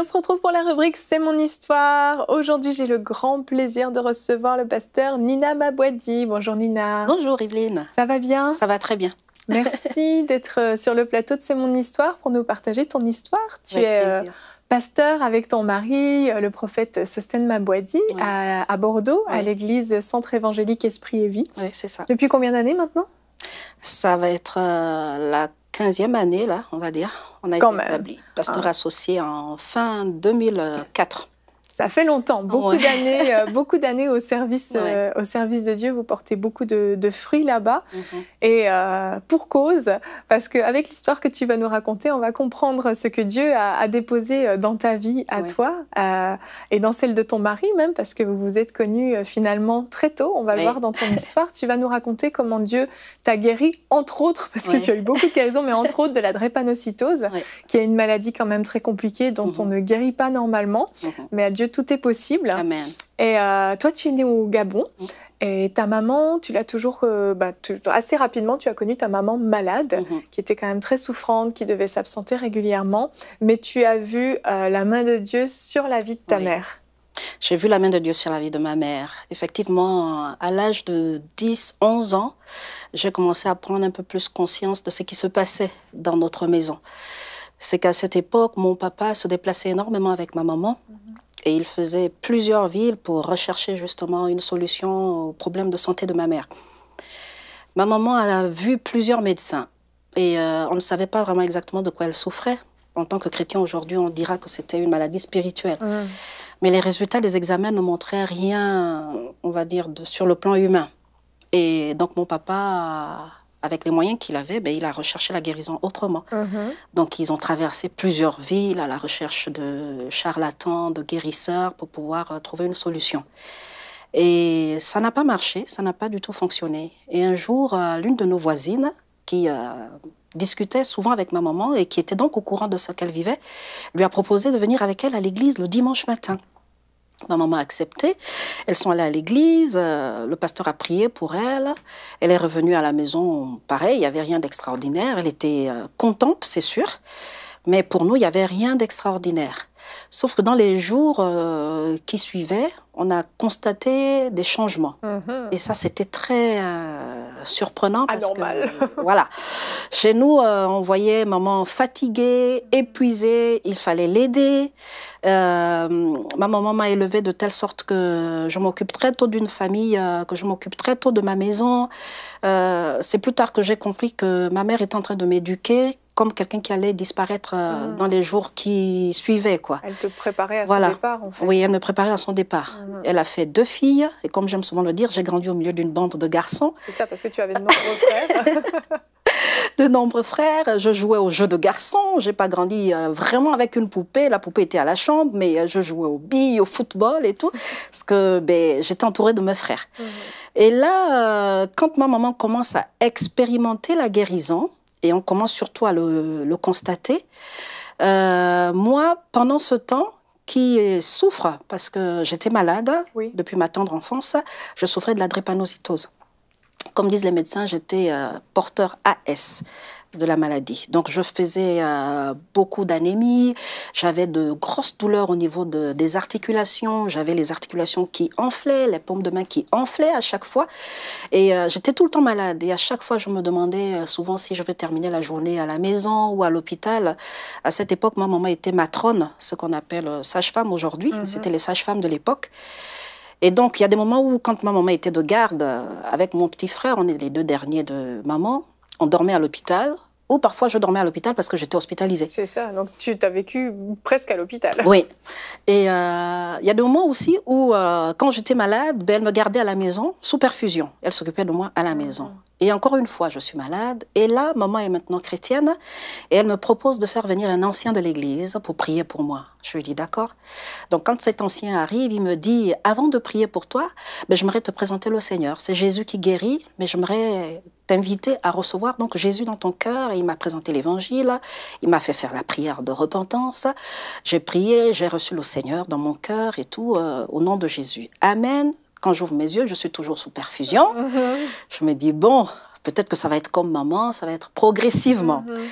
on se retrouve pour la rubrique C'est mon histoire. Aujourd'hui, j'ai le grand plaisir de recevoir le pasteur Nina Mabouadi. Bonjour Nina. Bonjour Yveline. Ça va bien Ça va très bien. Merci d'être euh, sur le plateau de C'est mon histoire pour nous partager ton histoire. Tu es euh, pasteur avec ton mari, euh, le prophète Sosten Mabouadi, à, Bordeaux, à l'église Centre évangélique Esprit et Vie. Oui, c'est ça. Depuis combien d'années maintenant Ça va être la 15e année, là, on va dire. On a été établi, pasteur ah. associé en fin 2004. Ça fait longtemps, beaucoup d'années, euh, beaucoup d'années au service, euh, au service de Dieu. Vous portez beaucoup de, fruits là-bas, mhm. et euh, pour cause, parce qu'avec l'histoire que tu vas nous raconter, on va comprendre ce que Dieu a, déposé dans ta vie, à toi, et dans celle de ton mari même, parce que vous vous êtes connus finalement très tôt. On va le voir dans ton histoire. Tu vas nous raconter comment Dieu t'a guéri, entre autres, parce que tu as eu beaucoup de guérisons, mais entre autres de la drépanocytose, qui est une maladie quand même très compliquée dont mhm. on ne guérit pas normalement, mhm. mais à Dieu tout est possible. Amen. Et euh, toi, tu es né au Gabon. Mm. Et ta maman, tu l'as toujours. Euh, bah, assez rapidement, tu as connu ta maman malade, mm-hmm. qui était quand même très souffrante, qui devait s'absenter régulièrement. Mais tu as vu euh, la main de Dieu sur la vie de ta mère. J'ai vu la main de Dieu sur la vie de ma mère. Effectivement, à l'âge de 10, 11 ans, j'ai commencé à prendre un peu plus conscience de ce qui se passait dans notre maison. C'est qu'à cette époque, mon papa se déplaçait énormément avec ma maman et il faisait plusieurs villes pour rechercher justement une solution au problème de santé de ma mère. Ma maman a vu plusieurs médecins et euh, on ne savait pas vraiment exactement de quoi elle souffrait. En tant que chrétien aujourd'hui, on dira que c'était une maladie spirituelle. Mmh. Mais les résultats des examens ne montraient rien, on va dire, sur le plan humain. Et donc mon papa avec les moyens qu'il avait, ben, il a recherché la guérison autrement. Mhm. Donc, ils ont traversé plusieurs villes à la recherche de charlatans, de guérisseurs pour pouvoir euh, trouver une solution. Et ça n'a pas marché, ça n'a pas du tout fonctionné. Et un jour, euh, l'une de nos voisines, qui euh, discutait souvent avec ma maman et qui était donc au courant de ce qu'elle vivait, lui a proposé de venir avec elle à l'église le dimanche matin. Ma maman a accepté. Elles sont allées à l'église, euh, le pasteur a prié pour elles. Elle est revenue à la maison, pareil, il n'y avait rien d'extraordinaire. Elle était euh, contente, c'est sûr, mais pour nous, il n'y avait rien d'extraordinaire. Sauf que dans les jours euh, qui suivaient, on a constaté des changements. Mm-hmm. Et ça, c'était très surprenant. Parce Que, voilà. Chez nous, euh, on voyait maman fatiguée, épuisée, il fallait l'aider. Euh, ma maman m'a élevée de telle sorte que je m'occupe très tôt d'une famille, euh, que je m'occupe très tôt de ma maison. Euh, c'est plus tard que j'ai compris que ma mère était en train de m'éduquer comme quelqu'un qui allait disparaître euh, hmm. dans les jours qui suivaient. Quoi. Elle te préparait à son départ, en fait. Oui, elle me préparait à son départ. Ah, elle a fait deux filles, et comme j'aime souvent le dire, j'ai grandi au milieu d'une bande de garçons. C'est ça, parce que tu avais de nombreux frères. de nombreux frères, je jouais aux jeux de garçons, j'ai pas grandi euh, vraiment avec une poupée, la poupée était à la chambre, mais je jouais aux billes, au football et tout, parce que ben, j'étais entourée de mes frères. Mhm. Et là, euh, quand ma maman commence à expérimenter la guérison, et on commence surtout à le, constater, euh, moi, pendant ce temps, qui souffre, parce que j'étais malade depuis ma tendre enfance, je souffrais de la drépanocytose. Comme disent les médecins, j'étais euh, porteur AS, de la maladie. Donc je faisais euh, beaucoup d'anémie, j'avais de grosses douleurs au niveau de, des articulations, j'avais les articulations qui enflaient, les paumes de main qui enflaient à chaque fois. Et euh, j'étais tout le temps malade. Et à chaque fois, je me demandais euh, souvent si je vais terminer la journée à la maison ou à l'hôpital. À cette époque, ma maman était matrone, ce qu'on appelle sage-femme aujourd'hui. Mhm. C'était les sages-femmes de l'époque. Et donc, il y a des moments où, quand ma maman était de garde, avec mon petit frère, on est les deux derniers de maman, on dormait à l'hôpital, ou parfois je dormais à l'hôpital parce que j'étais hospitalisée. C'est ça, donc tu t'as vécu presque à l'hôpital. Oui. Et euh, il y a des moments aussi où, euh, quand j'étais malade, ben, elle me gardait à la maison sous perfusion. Elle s'occupait de moi à la maison. Ah. Et encore une fois, je suis malade. Et là, maman est maintenant chrétienne et elle me propose de faire venir un ancien de l'église pour prier pour moi. Je lui dis d'accord. Donc quand cet ancien arrive, il me dit avant de prier pour toi, ben, j'aimerais te présenter le Seigneur. C'est Jésus qui guérit, mais j'aimerais t'inviter à recevoir donc Jésus dans ton cœur. Et il m'a présenté l'évangile, il m'a fait faire la prière de repentance. J'ai prié, j'ai reçu le Seigneur dans mon cœur et tout euh, au nom de Jésus. Amen quand j'ouvre mes yeux, je suis toujours sous perfusion. Mhm. Je me dis, bon, peut-être que ça va être comme maman, ça va être progressivement. Mhm.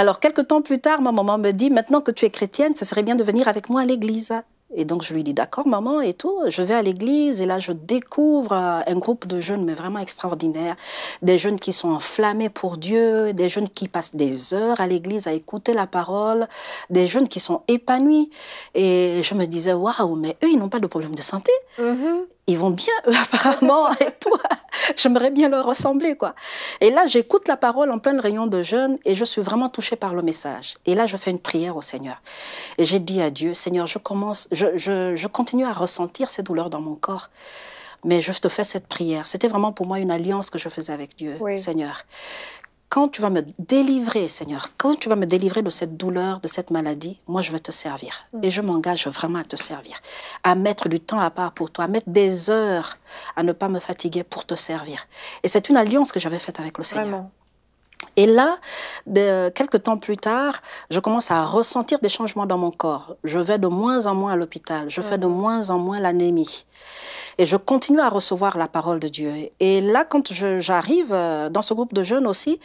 Alors, quelques temps plus tard, ma maman me dit, maintenant que tu es chrétienne, ça serait bien de venir avec moi à l'église. Et donc, je lui dis, d'accord, maman, et tout. Je vais à l'église et là, je découvre euh, un groupe de jeunes, mais vraiment extraordinaire. Des jeunes qui sont enflammés pour Dieu, des jeunes qui passent des heures à l'église à écouter la parole, des jeunes qui sont épanouis. Et je me disais, waouh, mais eux, ils n'ont pas de problème de santé. Mhm ils vont bien, eux, apparemment, et toi, j'aimerais bien leur ressembler, quoi. Et là, j'écoute la parole en pleine réunion de jeunes et je suis vraiment touchée par le message. Et là, je fais une prière au Seigneur. Et j'ai dit à Dieu, Seigneur, je commence, je, continue à ressentir ces douleurs dans mon corps mais je te fais cette prière. C'était vraiment pour moi une alliance que je faisais avec Dieu, Seigneur quand tu vas me délivrer, Seigneur, quand tu vas me délivrer de cette douleur, de cette maladie, moi je vais te servir. Mm. Et je m'engage vraiment à te servir, à mettre du temps à part pour toi, à mettre des heures à ne pas me fatiguer pour te servir. Et c'est une alliance que j'avais faite avec le Seigneur. Et là, de, quelques temps plus tard, je commence à ressentir des changements dans mon corps. Je vais de moins en moins à l'hôpital, je fais mm. de moins en moins l'anémie. Et je continue à recevoir la parole de Dieu. Et là, quand j'arrive euh, dans ce groupe de jeunes aussi,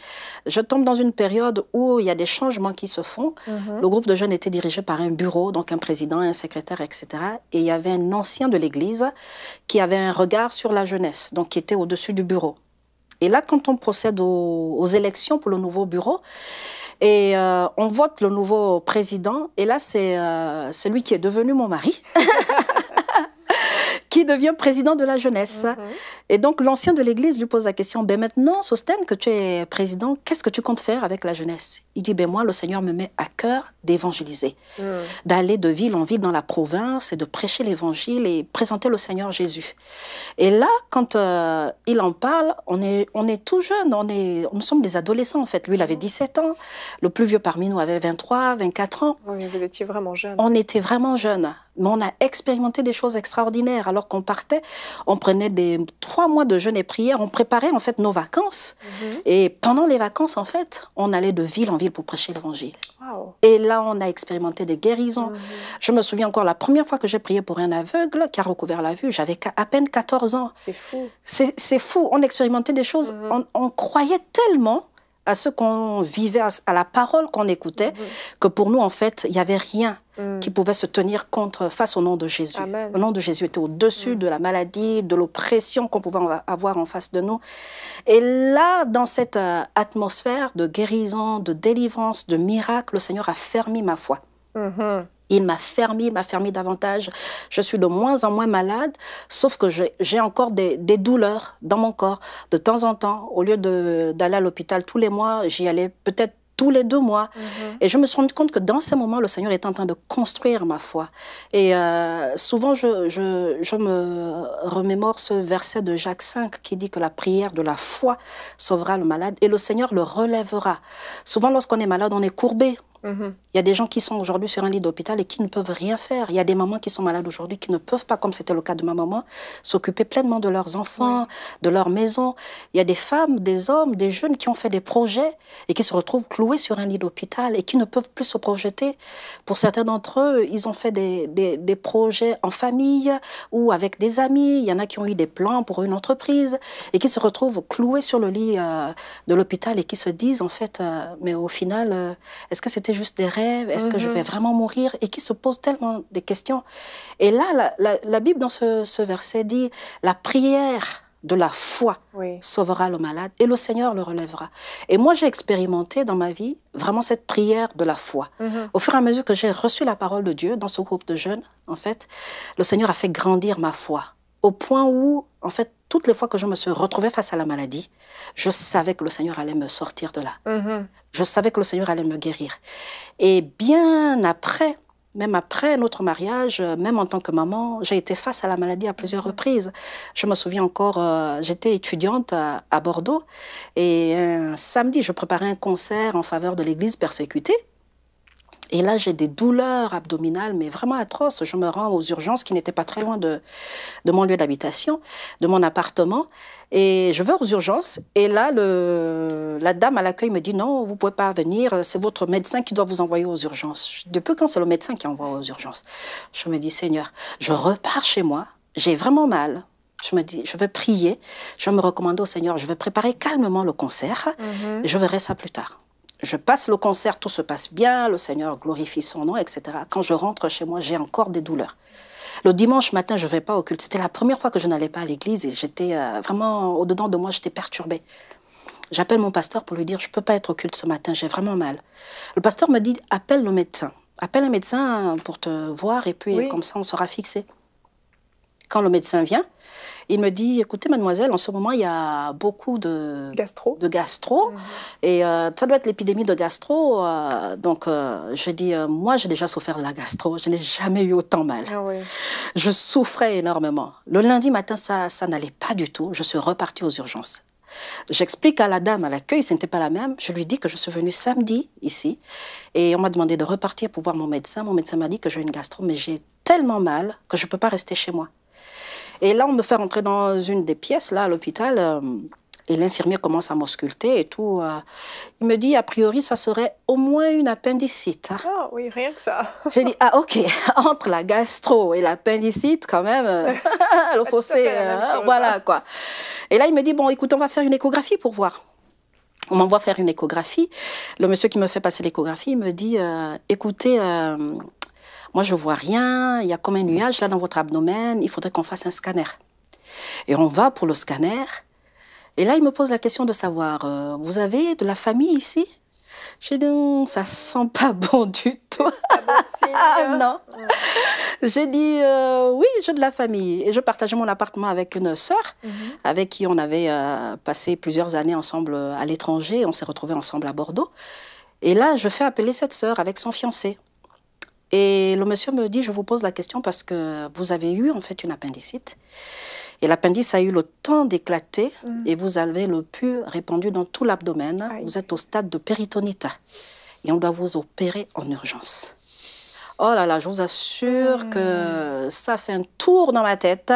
je tombe dans une période où il y a des changements qui se font. Mhm. Le groupe de jeunes était dirigé par un bureau, donc un président, un secrétaire, etc. Et il y avait un ancien de l'Église qui avait un regard sur la jeunesse, donc qui était au-dessus du bureau. Et là, quand on procède aux, élections pour le nouveau bureau, et euh, on vote le nouveau président. Et là, c'est euh, celui qui est devenu mon mari. qui devient président de la jeunesse. Mhm. Et donc l'ancien de l'Église lui pose la question, ben maintenant, Sosten, que tu es président, qu'est-ce que tu comptes faire avec la jeunesse Il dit, ben moi, le Seigneur me met à cœur d'évangéliser, mhm. d'aller de ville en ville dans la province et de prêcher l'Évangile et présenter le Seigneur Jésus. Et là, quand euh, il en parle, on est, on est tout jeune, on est, nous sommes des adolescents en fait. Lui, il avait 17 mhm. ans, le plus vieux parmi nous avait 23, 24 ans. Oui, vous étiez vraiment jeune. On était vraiment jeunes mais on a expérimenté des choses extraordinaires. Alors qu'on partait, on prenait des trois mois de jeûne et prière, on préparait en fait nos vacances. Mhm. Et pendant les vacances, en fait, on allait de ville en ville pour prêcher l'évangile. Et là, on a expérimenté des guérisons. Mhm. Je me souviens encore la première fois que j'ai prié pour un aveugle qui a recouvert la vue, j'avais à peine 14 ans. C'est fou. C'est fou. On expérimentait des choses. Mhm. On, croyait tellement à ce qu'on vivait, à, à, la parole qu'on écoutait, que pour nous, en fait, il n'y avait rien Mm. qui pouvait se tenir contre, face au nom de Jésus. Le nom de Jésus était au-dessus mm. de la maladie, de l'oppression qu'on pouvait avoir en face de nous. Et là, dans cette euh, atmosphère de guérison, de délivrance, de miracle, le Seigneur a fermé ma foi. Mm-hmm. Il m'a fermé, m'a fermé davantage. Je suis de moins en moins malade, sauf que j'ai encore des, douleurs dans mon corps. De temps en temps, au lieu d'aller à l'hôpital tous les mois, j'y allais peut-être tous les deux mois. Mhm. Et je me suis rendu compte que dans ces moments, le Seigneur est en train de construire ma foi. Et euh, souvent, je, je, me remémore ce verset de Jacques 5 qui dit que la prière de la foi sauvera le malade et le Seigneur le relèvera. Souvent, lorsqu'on est malade, on est courbé, Mhm. Il y a des gens qui sont aujourd'hui sur un lit d'hôpital et qui ne peuvent rien faire. Il y a des mamans qui sont malades aujourd'hui qui ne peuvent pas, comme c'était le cas de ma maman, s'occuper pleinement de leurs enfants, de leur maison. Il y a des femmes, des hommes, des jeunes qui ont fait des projets et qui se retrouvent cloués sur un lit d'hôpital et qui ne peuvent plus se projeter. Pour certains d'entre eux, ils ont fait des, projets en famille ou avec des amis. Il y en a qui ont eu des plans pour une entreprise et qui se retrouvent cloués sur le lit euh, de l'hôpital et qui se disent en fait, euh, mais au final, euh, est-ce que c'était c'est juste des rêves Est-ce que je vais mhm. vraiment mourir Et qui se pose tellement des questions. Et là, la, Bible, dans ce, verset, dit La prière de la foi sauvera le malade et le Seigneur le relèvera. Et moi, j'ai expérimenté dans ma vie vraiment cette prière de la foi. Mhm. Au fur et à mesure que j'ai reçu la parole de Dieu dans ce groupe de jeunes, en fait, le Seigneur a fait grandir ma foi au point où, en fait, toutes les fois que je me suis retrouvée face à la maladie, je savais que le Seigneur allait me sortir de là. Mm-hmm. Je savais que le Seigneur allait me guérir. Et bien après, même après notre mariage, même en tant que maman, j'ai été face à la maladie à plusieurs mm-hmm. reprises. Je me souviens encore, euh, j'étais étudiante à, Bordeaux et un samedi, je préparais un concert en faveur de l'Église persécutée. Et là, j'ai des douleurs abdominales, mais vraiment atroces. Je me rends aux urgences qui n'étaient pas très loin de, mon lieu d'habitation, de mon appartement. Et je vais aux urgences. Et là, la dame à l'accueil me dit non, vous ne pouvez pas venir. C'est votre médecin qui doit vous envoyer aux urgences. Depuis quand c'est le médecin qui envoie aux urgences Je me dis Seigneur, je repars chez moi. J'ai vraiment mal. Je me dis, je veux prier, je me recommander au Seigneur, je vais préparer calmement le concert, mhm. je verrai ça plus tard je passe le concert, tout se passe bien, le Seigneur glorifie son nom, etc. Quand je rentre chez moi, j'ai encore des douleurs. Le dimanche matin, je ne vais pas au culte. C'était la première fois que je n'allais pas à l'église et j'étais euh, vraiment au-dedans de moi, j'étais perturbée. J'appelle mon pasteur pour lui dire, je ne peux pas être au culte ce matin, j'ai vraiment mal. Le pasteur me dit, appelle le médecin. Appelle un médecin pour te voir et puis comme ça, on sera fixé. Quand le médecin vient, il me dit, écoutez mademoiselle, en ce moment, il y a beaucoup de gastro. De gastro mhm. Et euh, ça doit être l'épidémie de gastro. Euh, donc, euh, je dis, moi, j'ai déjà souffert de la gastro. Je n'ai jamais eu autant mal. Ah je souffrais énormément. Le lundi matin, ça, ça n'allait pas du tout. Je suis repartie aux urgences. J'explique à la dame à l'accueil, ce n'était pas la même. Je lui dis que je suis venue samedi ici et on m'a demandé de repartir pour voir mon médecin. Mon médecin m'a dit que j'ai une gastro, mais j'ai tellement mal que je ne peux pas rester chez moi. Et là, on me fait rentrer dans une des pièces, là, à l'hôpital, euh, et l'infirmier commence à m'ausculter et tout. Euh. il me dit, a priori, ça serait au moins une appendicite. Hein. Ah oui, rien que ça. Je dis, ah ok, entre la gastro et l'appendicite, quand même, euh, le fossé, hein, voilà hein. quoi. Et là, il me dit, bon, écoute, on va faire une échographie pour voir. On m'envoie faire une échographie. Le monsieur qui me fait passer l'échographie me dit, écoutez, moi, je vois rien, il y a comme un nuage là dans votre abdomen, il faudrait qu'on fasse un scanner. Et on va pour le scanner. Et là, il me pose la question de savoir, euh, vous avez de la famille ici je dis, hum, ça sent pas bon du tout. ah non. J'ai dit, euh, oui, j'ai de la famille. Et je partageais mon appartement avec une sœur, mm-hmm. avec qui on avait euh, passé plusieurs années ensemble à l'étranger. On s'est retrouvés ensemble à Bordeaux. Et là, je fais appeler cette sœur avec son fiancé. Et le monsieur me dit, je vous pose la question parce que vous avez eu en fait une appendicite. Et l'appendice a eu le temps d'éclater mm. et vous avez le pus répandu dans tout l'abdomen. Vous êtes au stade de péritonite et on doit vous opérer en urgence. Oh là là, je vous assure que mm. ça fait un tour dans ma tête.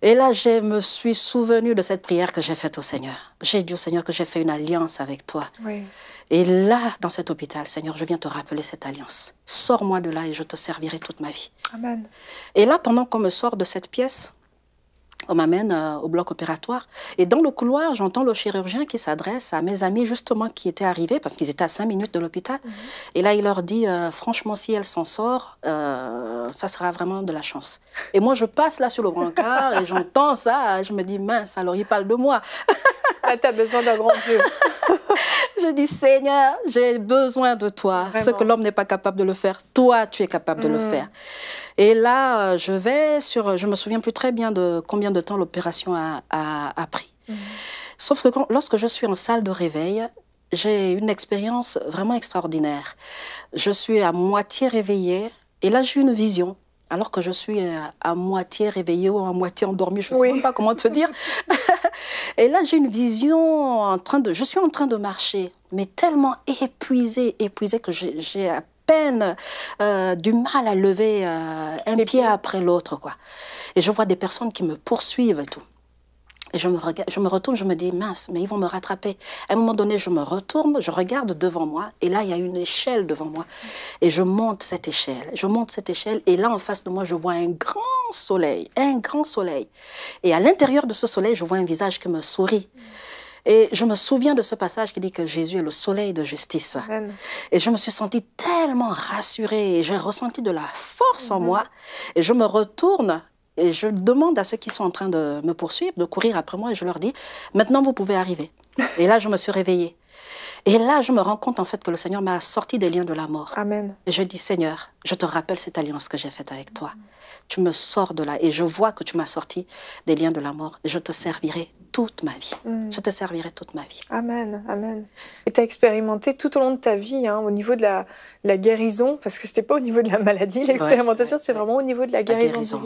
Et là, je me suis souvenu de cette prière que j'ai faite au Seigneur. J'ai dit au Seigneur que j'ai fait une alliance avec toi. Oui. Et là, dans cet hôpital, Seigneur, je viens te rappeler cette alliance. Sors-moi de là et je te servirai toute ma vie. Amen. Et là, pendant qu'on me sort de cette pièce, on m'amène euh, au bloc opératoire. Et dans le couloir, j'entends le chirurgien qui s'adresse à mes amis, justement, qui étaient arrivés, parce qu'ils étaient à cinq minutes de l'hôpital. Mhm. Et là, il leur dit, euh, franchement, si elle s'en sort, euh, ça sera vraiment de la chance. Et moi, je passe là sur le brancard et j'entends ça. Je me dis, mince, alors il parle de moi. Tu ah, t'as besoin d'un grand Dieu. Je dis, Seigneur, j'ai besoin de toi. Ce que l'homme n'est pas capable de le faire, toi, tu es capable de le mm. faire. Et là, euh, je vais sur, je me souviens plus très bien de combien de temps l'opération a, pris. Mm. Sauf que lorsque je suis en salle de réveil, j'ai une expérience vraiment extraordinaire. Je suis à moitié réveillée et là, j'ai une vision alors que je suis à, moitié réveillée ou à moitié endormie, je ne sais même pas comment te dire. Et là, j'ai une vision en train de. Je suis en train de marcher, mais tellement épuisée, épuisée que j'ai à peine euh, du mal à lever euh, un pied après l'autre, quoi. Et je vois des personnes qui me poursuivent et tout. Et je me, je me retourne, je me dis, mince, mais ils vont me rattraper. À un moment donné, je me retourne, je regarde devant moi, et là, il y a une échelle devant moi. Et je monte cette échelle, je monte cette échelle, et là, en face de moi, je vois un grand soleil, un grand soleil. Et à l'intérieur de ce soleil, je vois un visage qui me sourit. Et je me souviens de ce passage qui dit que Jésus est le soleil de justice. Et je me suis sentie tellement rassurée, j'ai ressenti de la force en moi. Et je me retourne et je demande à ceux qui sont en train de me poursuivre, de courir après moi, et je leur dis, maintenant vous pouvez arriver. Et là, je me suis réveillée. Et là, je me rends compte en fait que le Seigneur m'a sorti des liens de la mort. Amen. Et je dis, Seigneur, je te rappelle cette alliance que j'ai faite avec toi tu me sors de là. Et je vois que tu m'as sorti des liens de la mort. Je te servirai toute ma vie. Mm. Je te servirai toute ma vie. Amen, amen. Et tu as expérimenté tout au long de ta vie, hein, au niveau de la, guérison, parce que ce n'était pas au niveau de la maladie, l'expérimentation, c'est vraiment au niveau de la guérison,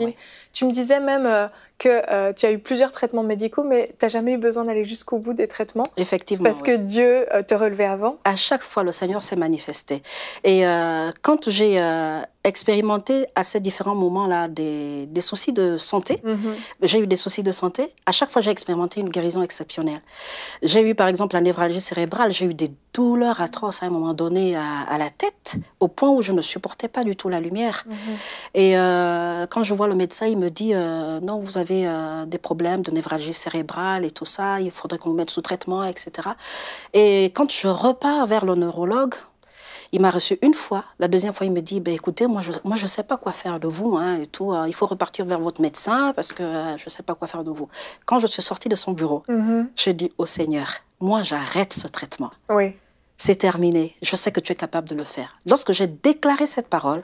Tu me disais même euh, que euh, tu as eu plusieurs traitements médicaux, mais tu n'as jamais eu besoin d'aller jusqu'au bout des traitements. Effectivement. Parce que Dieu euh, te relevait avant. À chaque fois, le Seigneur s'est manifesté. Et quand j'ai expérimenté à ces différents moments-là des, des, soucis de santé. Mhm. J'ai eu des soucis de santé. À chaque fois, j'ai expérimenté une guérison exceptionnelle. J'ai eu, par exemple, la névralgie cérébrale. J'ai eu des douleurs atroces à un moment donné à, la tête, au point où je ne supportais pas du tout la lumière. Mhm. Et euh, quand je vois le médecin, il me dit euh, non, vous avez euh, des problèmes de névralgie cérébrale et tout ça. Il faudrait qu'on vous mette sous traitement, etc. Et quand je repars vers le neurologue, il m'a reçu une fois. La deuxième fois, il me dit bah, écoutez, moi, je ne moi, je sais pas quoi faire de vous. Hein, et tout. Euh, il faut repartir vers votre médecin parce que euh, je ne sais pas quoi faire de vous. Quand je suis sortie de son bureau, mm-hmm. j'ai dit au Seigneur, moi, j'arrête ce traitement. Oui. C'est terminé. Je sais que tu es capable de le faire. Lorsque j'ai déclaré cette parole,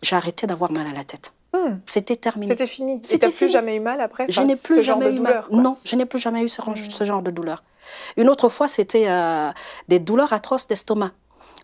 j'ai arrêté d'avoir mal à la tête. Mm. C'était terminé. C'était fini. C'était plus jamais eu mal après. je n'ai plus ce jamais eu Non, je n'ai plus jamais eu ce, genre mm. de douleur. Une autre fois, c'était euh, des douleurs atroces d'estomac.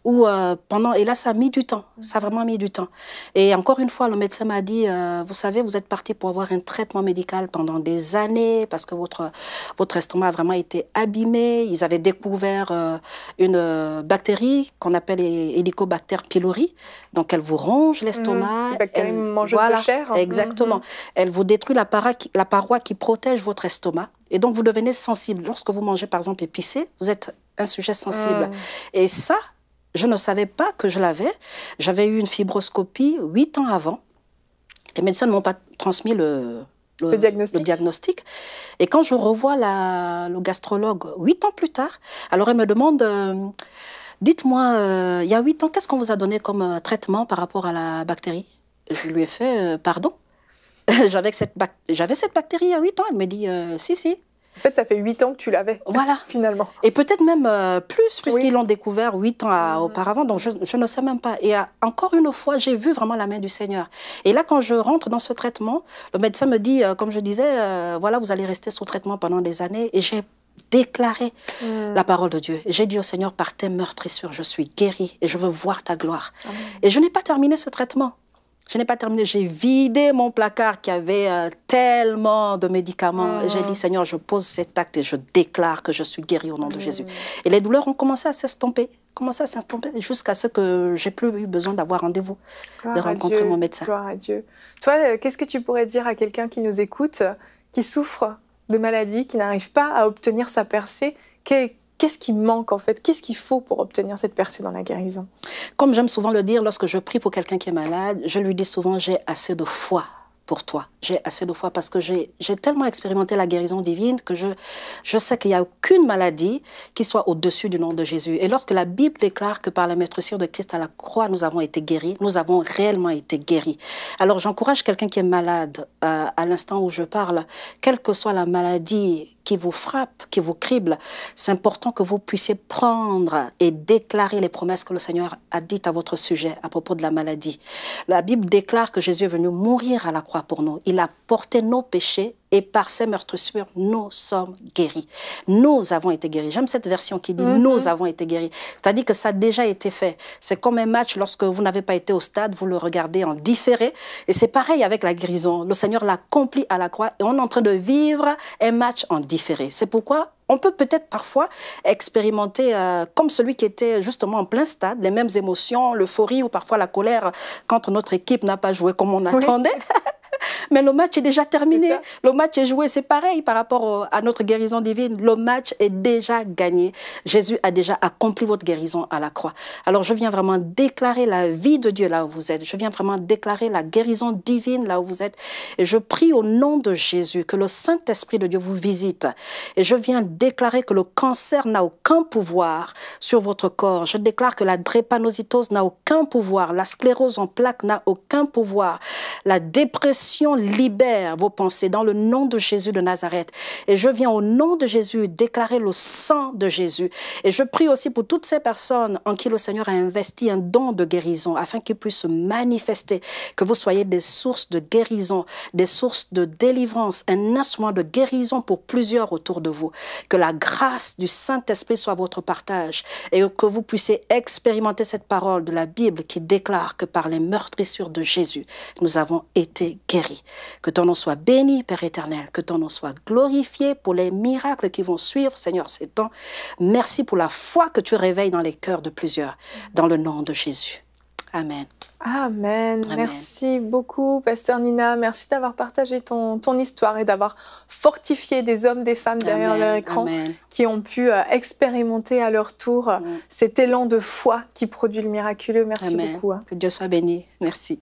Ou euh, pendant, et là, ça a mis du temps. Ça a vraiment mis du temps. Et encore une fois, le médecin m'a dit, euh, vous savez, vous êtes parti pour avoir un traitement médical pendant des années parce que votre, votre estomac a vraiment été abîmé. Ils avaient découvert euh, une bactérie qu'on appelle Helicobacter pylori. Donc, elle vous ronge mhm. l'estomac. mange chair. Hein. Exactement. Mhm. Elle vous détruit la, paroi qui protège votre estomac. Et donc, vous devenez sensible. Lorsque vous mangez, par exemple, épicé, vous êtes un sujet sensible. Mhm. Et ça, je ne savais pas que je l'avais. J'avais eu une fibroscopie huit ans avant. Les médecins ne m'ont pas transmis le, diagnostic. Et quand je revois le gastrologue huit ans plus tard, alors elle me demande, euh, dites-moi, euh, il y a huit ans, qu'est-ce qu'on vous a donné comme euh, traitement par rapport à la bactérie Je lui ai fait, pardon, j'avais cette, cette, bactérie il y a huit ans. Elle me dit, si, si, en fait, ça fait 8 ans que tu l'avais. Voilà. finalement. Et peut-être même euh, plus, puisqu'ils l'ont découvert 8 ans euh, mm. auparavant. Donc, je, ne sais même pas. Et euh, encore une fois, j'ai vu vraiment la main du Seigneur. Et là, quand je rentre dans ce traitement, le médecin me dit, comme je disais, voilà, vous allez rester sous traitement pendant des années. Et j'ai déclaré mm. la parole de Dieu. J'ai dit au Seigneur, par tes meurtrissures, je suis guérie et je veux voir ta gloire. Et je n'ai pas terminé ce traitement. Je n'ai pas terminé. J'ai vidé mon placard qui avait euh, tellement de médicaments. J'ai ah. dit, Seigneur, je pose cet acte et je déclare que je suis guérie au nom de Jésus. Et les douleurs ont commencé à s'estomper, à s'estomper jusqu'à ce que j'ai plus eu besoin d'avoir rendez-vous, de rencontrer mon médecin. Gloire à Dieu. Toi, euh, qu'est-ce que tu pourrais dire à quelqu'un qui nous écoute, qui souffre de maladie, qui n'arrive pas à obtenir sa percée Qu'est-ce qui manque en fait Qu'est-ce qu'il faut pour obtenir cette percée dans la guérison Comme j'aime souvent le dire, lorsque je prie pour quelqu'un qui est malade, je lui dis souvent j'ai assez de foi pour toi. J'ai assez de foi parce que j'ai tellement expérimenté la guérison divine que je, sais qu'il n'y a aucune maladie qui soit au-dessus du nom de Jésus. Et lorsque la Bible déclare que par la maîtrise de Christ à la croix, nous avons été guéris, nous avons réellement été guéris. Alors j'encourage quelqu'un qui est malade euh, à l'instant où je parle, quelle que soit la maladie qui vous frappe, qui vous crible, c'est important que vous puissiez prendre et déclarer les promesses que le Seigneur a dites à votre sujet à propos de la maladie. La Bible déclare que Jésus est venu mourir à la croix pour nous. Il a porté nos péchés et par ces meurtrissures, nous sommes guéris. Nous avons été guéris. J'aime cette version qui dit mhm. nous avons été guéris. C'est-à-dire que ça a déjà été fait. C'est comme un match, lorsque vous n'avez pas été au stade, vous le regardez en différé. Et c'est pareil avec la guérison. Le Seigneur l'accomplit à la croix et on est en train de vivre un match en différé. C'est pourquoi on peut peut-être parfois expérimenter, euh, comme celui qui était justement en plein stade, les mêmes émotions, l'euphorie ou parfois la colère quand notre équipe n'a pas joué comme on attendait. Mais le match est déjà terminé. le match est joué. C'est pareil par rapport à notre guérison divine. Le match est déjà gagné. Jésus a déjà accompli votre guérison à la croix. Alors je viens vraiment déclarer la vie de Dieu là où vous êtes. Je viens vraiment déclarer la guérison divine là où vous êtes. Et je prie au nom de Jésus que le Saint-Esprit de Dieu vous visite. Et je viens déclarer que le cancer n'a aucun pouvoir sur votre corps. Je déclare que la drépanocytose n'a aucun pouvoir. La sclérose en plaques n'a aucun pouvoir. La dépression libère vos pensées dans le nom de Jésus de Nazareth. Et je viens au nom de Jésus déclarer le sang de Jésus. Et je prie aussi pour toutes ces personnes en qui le Seigneur a investi un don de guérison afin qu'ils puissent se manifester, que vous soyez des sources de guérison, des sources de délivrance, un instrument de guérison pour plusieurs autour de vous. Que la grâce du Saint-Esprit soit votre partage et que vous puissiez expérimenter cette parole de la Bible qui déclare que par les meurtrissures de Jésus, nous avons été guéris. Que ton nom soit béni, Père éternel, que ton nom soit glorifié pour les miracles qui vont suivre, Seigneur, ces temps. Merci pour la foi que tu réveilles dans les cœurs de plusieurs, dans le nom de Jésus. Amen. Amen. Merci beaucoup, Pasteur Nina. Merci d'avoir partagé ton, ton histoire et d'avoir fortifié des hommes, des femmes derrière l'écran qui ont pu euh, expérimenter à leur tour euh, mm. cet élan de foi qui produit le miraculeux. Merci beaucoup. Hein. Que Dieu soit béni. Merci.